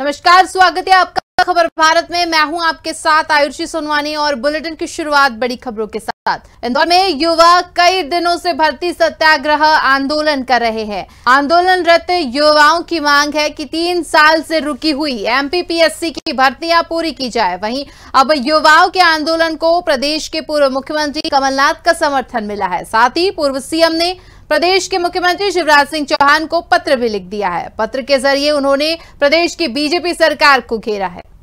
नमस्कार स्वागत है आपका खबर भारत में मैं हूं आपके साथ आयुषी सोनवानी और बुलेटिन की शुरुआत बड़ी खबरों के साथ इंदौर में युवा कई दिनों से भर्ती सत्याग्रह आंदोलन कर रहे हैं आंदोलनरत युवाओं की मांग है कि तीन साल से रुकी हुई एमपीपीएससी की भर्तियां पूरी की जाए वहीं अब युवाओं के आंदोलन को प्रदेश के पूर्व मुख्यमंत्री कमलनाथ का समर्थन मिला है साथ ही पूर्व सीएम ने प्रदेश के मुख्यमंत्री शिवराज सिंह चौहान को पत्र भी लिख दिया है पत्र के जरिए उन्होंने प्रदेश की बीजेपी सरकार को घेरा है